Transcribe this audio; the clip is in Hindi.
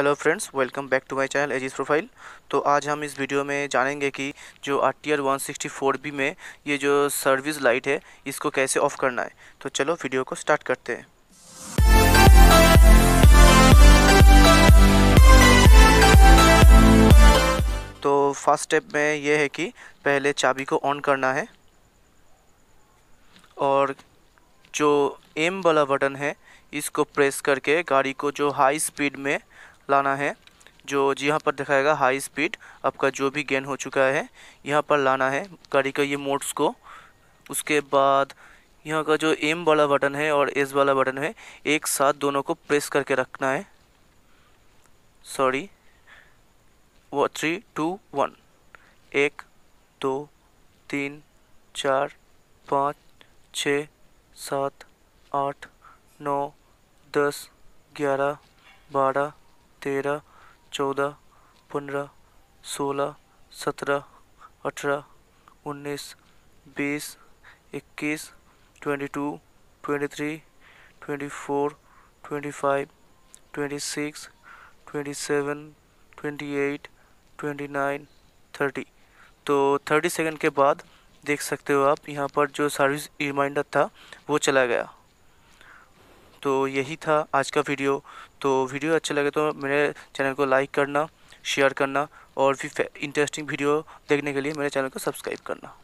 hello friends welcome back to my channel Aegis profile तो आज हम इस वीडियो में जानेंगे कि जो R T R one sixty four B में ये जो सर्विस लाइट है इसको कैसे ऑफ़ करना है तो चलो वीडियो को स्टार्ट करते हैं तो फर्स्ट स्टेप में ये है कि पहले चाबी को ऑन करना है और जो एम वाला बटन है इसको प्रेस करके गाड़ी को जो हाई स्पीड में लाना है जो जी यहाँ पर दिखाएगा हाई स्पीड आपका जो भी गेन हो चुका है यहाँ पर लाना है गाड़ी का ये मोड्स को उसके बाद यहाँ का जो एम वाला बटन है और एस वाला बटन है एक साथ दोनों को प्रेस करके रखना है सॉरी वो थ्री टू वन एक दो तीन चार पाँच छ सात आठ नौ दस ग्यारह बारह तेरह चौदह पंद्रह सोलह सत्रह अठारह उन्नीस बीस इक्कीस twenty two twenty three twenty four twenty five twenty six twenty seven twenty eight twenty nine thirty तो थर्टी सेकेंड के बाद देख सकते हो आप यहाँ पर जो सर्विस रिमाइंडर था वो चला गया तो यही था आज का वीडियो तो वीडियो अच्छा लगे तो मेरे चैनल को लाइक करना शेयर करना और भी इंटरेस्टिंग वीडियो देखने के लिए मेरे चैनल को सब्सक्राइब करना